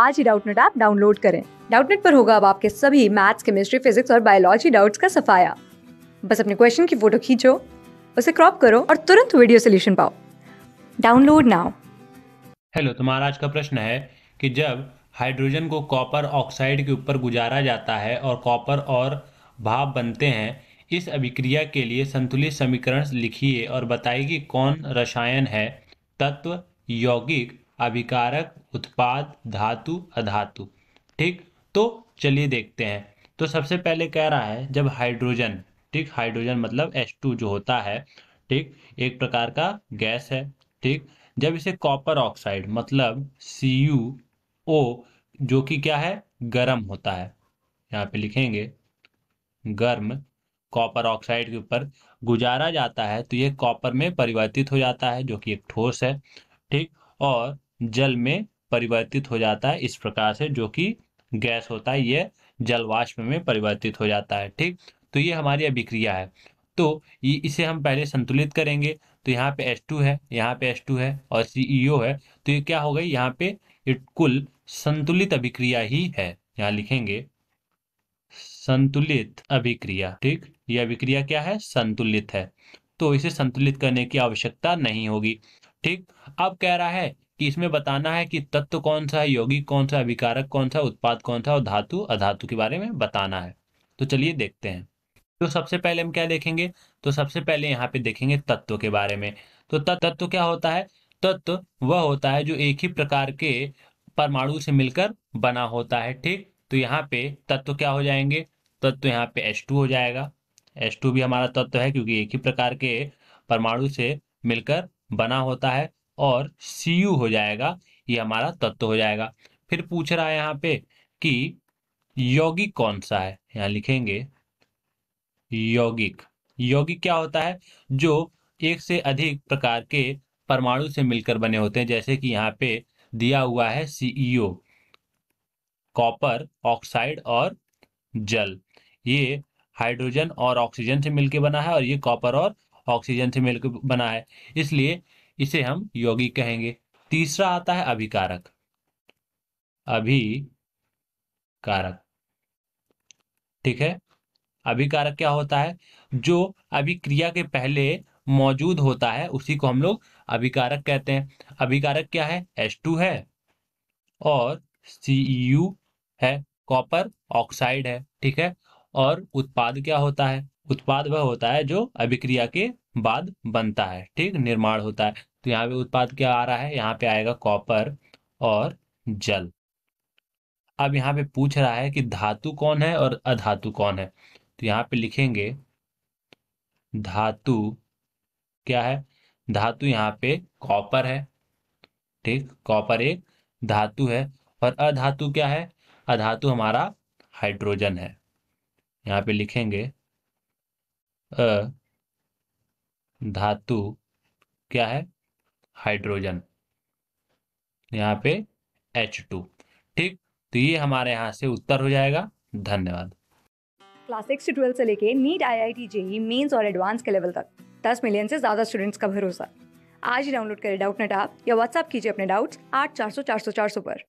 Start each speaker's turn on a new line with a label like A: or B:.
A: आज ही Doubtnut app download करें डाउटनेट पर होगा अब आपके सभी मैथ्स केमिस्ट्री फिजिक्स और बायोलॉजी डाउट्स का सफाया बस अपने क्वेश्चन की फोटो खींचो उसे क्रॉप करो और तुरंत वीडियो सोल्यूशन पाओ डाउनलोड नाउ हेलो तुम्हारा आज का प्रश्न है कि जब हाइड्रोजन को कॉपर ऑक्साइड के ऊपर गुजारा जाता है और कॉपर और भाप बनते हैं इस अभिक्रिया के लिए संतुलित समीकरण लिखिए और बताइए कि कौन रसायन है तत्व यौगिक अभिकारक उत्पाद धातु अधातु ठीक तो चलिए देखते हैं तो सबसे पहले कह रहा है जब हाइड्रोजन ठीक हाइड्रोजन मतलब H2 जो होता है ठीक एक प्रकार का गैस है ठीक जब इसे कॉपर ऑक्साइड मतलब CuO जो कि क्या है गर्म होता है यहाँ पे लिखेंगे गर्म कॉपर ऑक्साइड के ऊपर गुजारा जाता है तो ये कॉपर में परिवर्तित हो जाता है जो कि एक ठोस है ठीक और जल में परिवर्तित हो जाता है इस प्रकार से जो कि गैस होता है यह जलवाष्प में परिवर्तित हो जाता है ठीक तो ये हमारी अभिक्रिया है तो इसे हम पहले संतुलित करेंगे तो यहाँ पे H2 है यहाँ पे H2 है और CeO है तो ये क्या हो गई यहाँ पे कुल संतुलित अभिक्रिया ही है यहाँ लिखेंगे संतुलित अभिक्रिया ठीक यह अभिक्रिया क्या है संतुलित है तो इसे संतुलित करने की आवश्यकता नहीं होगी ठीक अब कह रहा है कि इसमें बताना है कि तत्व कौन सा है यौगिक कौन सा अभिकारक कौन सा उत्पाद कौन सा और धातु अधातु के बारे में बताना है तो चलिए देखते हैं तो सबसे पहले हम क्या देखेंगे तो सबसे पहले यहाँ पे देखेंगे तत्व के बारे में तो तत्व क्या होता है तत्व वह होता है जो एक ही प्रकार के परमाणु से मिलकर बना होता है ठीक तो यहाँ पे तत्व क्या हो जाएंगे तत्व यहाँ पे H2 हो जाएगा H2 भी हमारा तत्व है क्योंकि एक ही प्रकार के परमाणु से मिलकर बना होता है और सी यू हो जाएगा ये हमारा तत्व हो जाएगा फिर पूछ रहा है यहाँ पे कि यौगिक कौन सा है यहाँ लिखेंगे यौगिक यौगिक क्या होता है जो एक से अधिक प्रकार के परमाणु से मिलकर बने होते हैं जैसे कि यहाँ पे दिया हुआ है सी e कॉपर ऑक्साइड और जल ये हाइड्रोजन और ऑक्सीजन से मिलकर बना है और ये कॉपर और ऑक्सीजन से मिलकर बना है इसलिए इसे हम योगी कहेंगे तीसरा आता है अभिकारक अभिकारक ठीक है अभिकारक क्या होता है जो अभिक्रिया के पहले मौजूद होता है उसी को हम लोग अभिकारक कहते हैं अभिकारक क्या है H2 है और यू है कॉपर ऑक्साइड है ठीक है और उत्पाद क्या होता है उत्पाद वह होता है जो अभिक्रिया के बाद बनता है ठीक निर्माण होता है तो यहाँ पे उत्पाद क्या आ रहा है यहाँ पे आएगा कॉपर और जल अब यहाँ पे पूछ रहा है कि धातु कौन है और अधातु कौन है तो यहाँ पे लिखेंगे धातु क्या है धातु यहाँ पे कॉपर है ठीक कॉपर एक धातु है और अधातु क्या है अधातु हमारा हाइड्रोजन है यहाँ पे लिखेंगे अ धातु क्या है हाइड्रोजन यहाँ पे एच टू ठीक तो ये हमारे यहाँ से उत्तर हो जाएगा धन्यवाद क्लास सिक्स से ट्वेल्थ से लेके NEET I I T JEE mains और एडवांस के लेवल तक दस मिलियन से ज़्यादा स्टूडेंट्स का भरोसा आज ही डाउनलोड करें डाउट नेट आप या व्हाट्सअप कीजिए अपने डाउट्स आठ चार सौ चार सौ चार सौ पर